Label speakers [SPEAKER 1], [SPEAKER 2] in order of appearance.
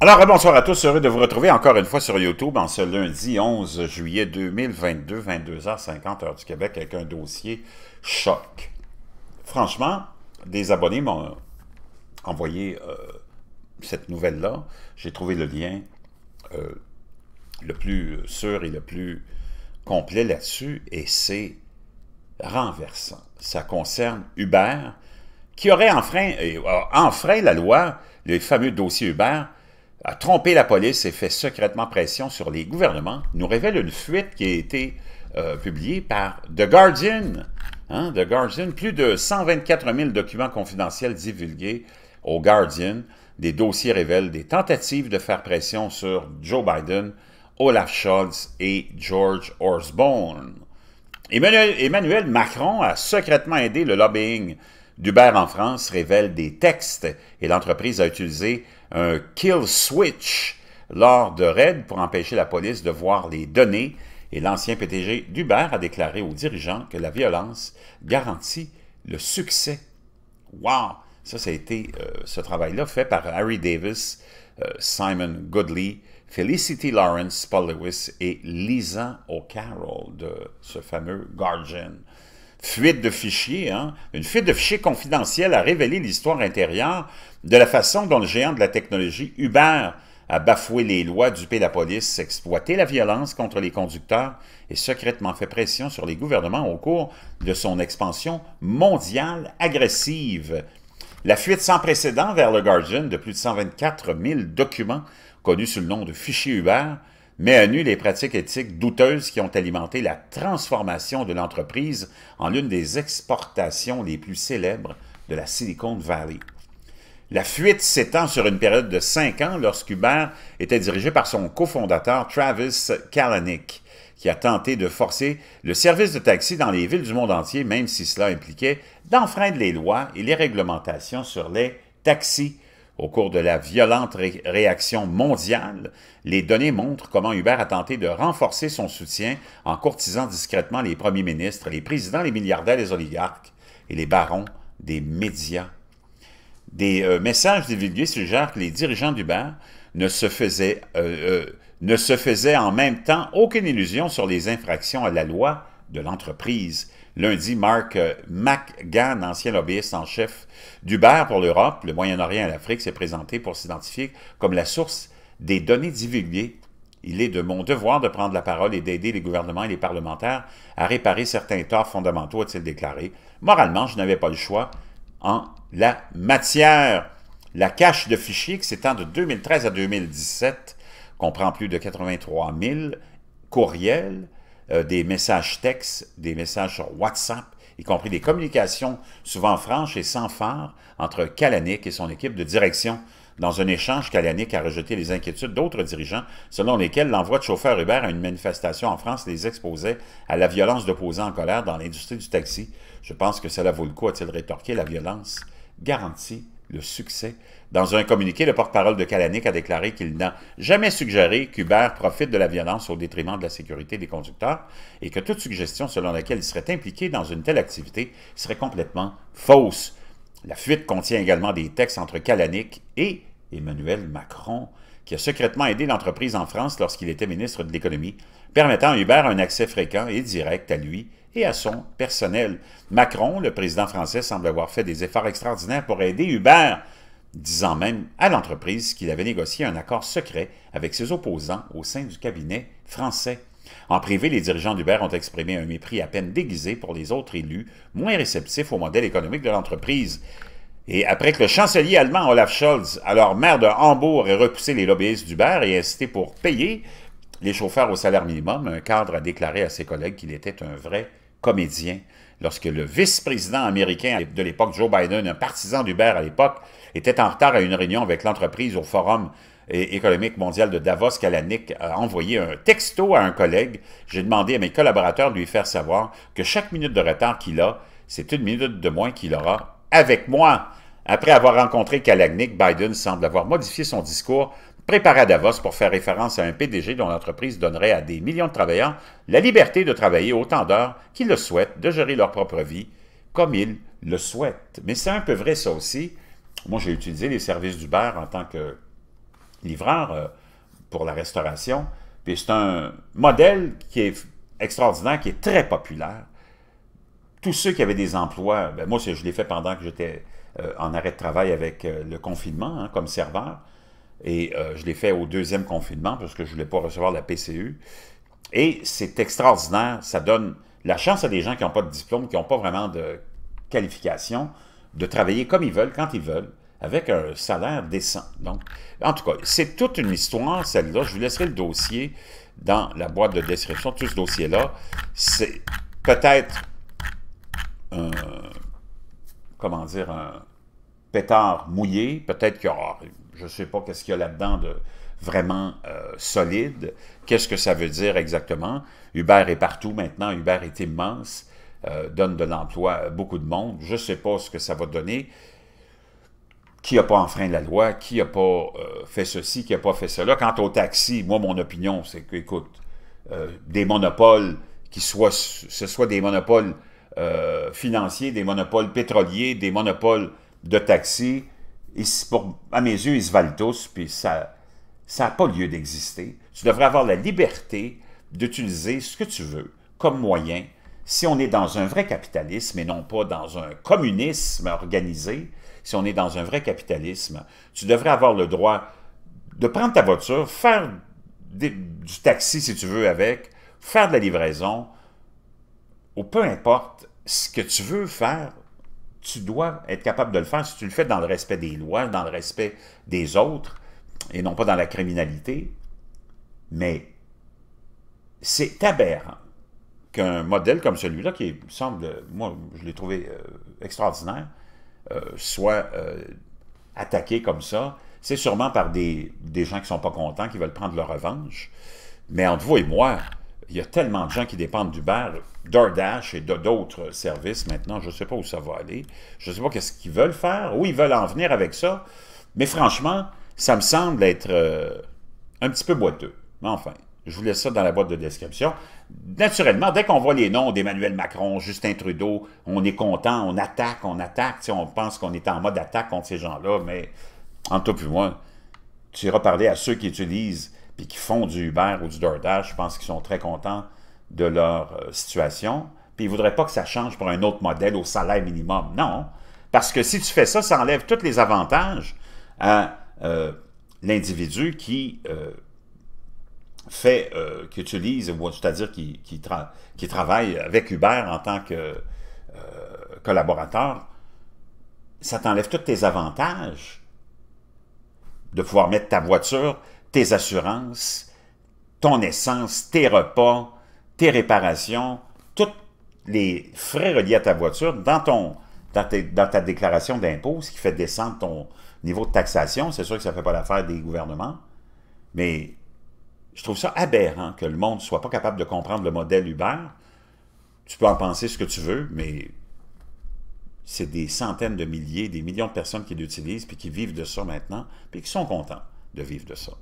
[SPEAKER 1] Alors, bonsoir à tous. Heureux de vous retrouver encore une fois sur YouTube en ce lundi 11 juillet 2022, 22h50 heure du Québec, avec un dossier choc. Franchement, des abonnés m'ont envoyé euh, cette nouvelle-là. J'ai trouvé le lien euh, le plus sûr et le plus complet là-dessus, et c'est renversant. Ça concerne Uber, qui aurait enfreint, euh, enfreint la loi, le fameux dossier Uber, a trompé la police et fait secrètement pression sur les gouvernements, nous révèle une fuite qui a été euh, publiée par The Guardian. Hein? The Guardian, plus de 124 000 documents confidentiels divulgués au Guardian. Des dossiers révèlent des tentatives de faire pression sur Joe Biden, Olaf Scholz et George Osborne. Emmanuel Macron a secrètement aidé le lobbying Dubert en France révèle des textes et l'entreprise a utilisé un kill switch lors de raids pour empêcher la police de voir les données et l'ancien PTG Dubert a déclaré aux dirigeants que la violence garantit le succès. Wow! Ça, ça a été euh, ce travail-là fait par Harry Davis, euh, Simon Goodley, Felicity Lawrence, Paul Lewis et Lisa O'Carroll de ce fameux Guardian fuite de fichiers, hein? une fuite de fichiers confidentiels a révélé l'histoire intérieure de la façon dont le géant de la technologie Uber a bafoué les lois, dupé la police, exploité la violence contre les conducteurs et secrètement fait pression sur les gouvernements au cours de son expansion mondiale agressive. La fuite sans précédent vers le Guardian de plus de 124 000 documents connus sous le nom de fichiers Uber mais à les pratiques éthiques douteuses qui ont alimenté la transformation de l'entreprise en l'une des exportations les plus célèbres de la Silicon Valley. La fuite s'étend sur une période de cinq ans lorsqu'Uber était dirigé par son cofondateur Travis Kalanick, qui a tenté de forcer le service de taxi dans les villes du monde entier, même si cela impliquait d'enfreindre les lois et les réglementations sur les taxis au cours de la violente réaction mondiale, les données montrent comment Hubert a tenté de renforcer son soutien en courtisant discrètement les premiers ministres, les présidents, les milliardaires, les oligarques et les barons des médias. Des euh, messages divulgués suggèrent que les dirigeants d'Hubert euh, euh, ne se faisaient en même temps aucune illusion sur les infractions à la loi de l'entreprise. Lundi, Mark euh, McGann, ancien lobbyiste en chef d'Uber pour l'Europe, le Moyen-Orient et l'Afrique, s'est présenté pour s'identifier comme la source des données divulguées il est de mon devoir de prendre la parole et d'aider les gouvernements et les parlementaires à réparer certains torts fondamentaux, a-t-il déclaré. Moralement, je n'avais pas le choix en la matière. La cache de fichiers qui s'étend de 2013 à 2017 comprend plus de 83 000 courriels, euh, des messages textes, des messages sur WhatsApp, y compris des communications souvent franches et sans phare entre Kalanick et son équipe de direction. Dans un échange, Kalanick a rejeté les inquiétudes d'autres dirigeants selon lesquels l'envoi de chauffeurs Uber à une manifestation en France les exposait à la violence d'opposants en colère dans l'industrie du taxi. Je pense que cela vaut le coup, a-t-il rétorqué, la violence garantie le succès. Dans un communiqué, le porte-parole de Kalanick a déclaré qu'il n'a jamais suggéré qu'Uber profite de la violence au détriment de la sécurité des conducteurs et que toute suggestion selon laquelle il serait impliqué dans une telle activité serait complètement fausse. La fuite contient également des textes entre Kalanick et Emmanuel Macron, qui a secrètement aidé l'entreprise en France lorsqu'il était ministre de l'économie, permettant à Hubert un accès fréquent et direct à lui et à son personnel. Macron, le président français, semble avoir fait des efforts extraordinaires pour aider Hubert, disant même à l'entreprise qu'il avait négocié un accord secret avec ses opposants au sein du cabinet français. En privé, les dirigeants d'Hubert ont exprimé un mépris à peine déguisé pour les autres élus, moins réceptifs au modèle économique de l'entreprise. Et après que le chancelier allemand Olaf Scholz, alors maire de Hambourg, ait repoussé les lobbyistes d'Hubert et incité pour payer, les chauffeurs au salaire minimum, un cadre a déclaré à ses collègues qu'il était un vrai comédien lorsque le vice-président américain de l'époque, Joe Biden, un partisan d'Uber à l'époque, était en retard à une réunion avec l'entreprise au Forum économique mondial de Davos Kalanick a envoyé un texto à un collègue. J'ai demandé à mes collaborateurs de lui faire savoir que chaque minute de retard qu'il a, c'est une minute de moins qu'il aura avec moi. Après avoir rencontré Kalanick, Biden semble avoir modifié son discours préparé à Davos pour faire référence à un PDG dont l'entreprise donnerait à des millions de travailleurs la liberté de travailler autant d'heures qu'ils le souhaitent, de gérer leur propre vie comme ils le souhaitent. Mais c'est un peu vrai ça aussi. Moi, j'ai utilisé les services d'Uber en tant que livreur euh, pour la restauration. Puis c'est un modèle qui est extraordinaire, qui est très populaire. Tous ceux qui avaient des emplois, ben, moi, je l'ai fait pendant que j'étais euh, en arrêt de travail avec euh, le confinement hein, comme serveur. Et euh, je l'ai fait au deuxième confinement parce que je ne voulais pas recevoir la PCU. Et c'est extraordinaire. Ça donne la chance à des gens qui n'ont pas de diplôme, qui n'ont pas vraiment de qualification, de travailler comme ils veulent, quand ils veulent, avec un salaire décent. Donc, en tout cas, c'est toute une histoire, celle-là. Je vous laisserai le dossier dans la boîte de description, tout ce dossier-là. C'est peut-être un, comment dire, un, pétard mouillé, peut-être qu'il y aura, je ne sais pas qu'est-ce qu'il y a là-dedans de vraiment euh, solide. Qu'est-ce que ça veut dire exactement? Uber est partout maintenant, Uber est immense, euh, donne de l'emploi à beaucoup de monde. Je ne sais pas ce que ça va donner. Qui n'a pas enfreint la loi? Qui n'a pas euh, fait ceci? Qui n'a pas fait cela? Quant au taxi, moi, mon opinion, c'est que, écoute, des monopoles, qui soient, ce soit des monopoles financiers, des monopoles pétroliers, des monopoles de taxi, à mes yeux, ils se valent tous, puis ça ça n'a pas lieu d'exister. Tu devrais avoir la liberté d'utiliser ce que tu veux comme moyen si on est dans un vrai capitalisme et non pas dans un communisme organisé, si on est dans un vrai capitalisme, tu devrais avoir le droit de prendre ta voiture, faire du taxi si tu veux avec, faire de la livraison, ou peu importe ce que tu veux faire, tu dois être capable de le faire si tu le fais dans le respect des lois, dans le respect des autres, et non pas dans la criminalité. Mais c'est aberrant qu'un modèle comme celui-là, qui semble, moi je l'ai trouvé euh, extraordinaire, euh, soit euh, attaqué comme ça. C'est sûrement par des, des gens qui ne sont pas contents, qui veulent prendre leur revanche. Mais entre vous et moi, il y a tellement de gens qui dépendent du d'Uber, DoorDash et d'autres services maintenant. Je ne sais pas où ça va aller. Je ne sais pas qu'est-ce qu'ils veulent faire, où ils veulent en venir avec ça. Mais franchement, ça me semble être euh, un petit peu boiteux. Mais enfin, je vous laisse ça dans la boîte de description. Naturellement, dès qu'on voit les noms d'Emmanuel Macron, Justin Trudeau, on est content, on attaque, on attaque. Si on pense qu'on est en mode attaque contre ces gens-là, mais en tout cas, moi, tu iras parler à ceux qui utilisent puis qui font du Uber ou du DoorDash, je pense qu'ils sont très contents de leur euh, situation. Puis ils ne voudraient pas que ça change pour un autre modèle au salaire minimum. Non. Parce que si tu fais ça, ça enlève tous les avantages à euh, l'individu qui euh, fait, qui utilise, c'est-à-dire qui, qui, travaille avec Uber en tant que collaborateur. Ça t'enlève tous tes avantages de pouvoir mettre ta voiture tes assurances, ton essence, tes repas, tes réparations, tous les frais reliés à ta voiture dans, ton, dans, ta déclaration d'impôt, ce qui fait descendre ton niveau de taxation. C'est sûr que ça ne fait pas l'affaire des gouvernements, mais je trouve ça aberrant que le monde ne soit pas capable de comprendre le modèle Uber. Tu peux en penser ce que tu veux, mais c'est des centaines de milliers, des millions de personnes qui l'utilisent, puis qui vivent de ça maintenant, puis qui sont contents de vivre de ça.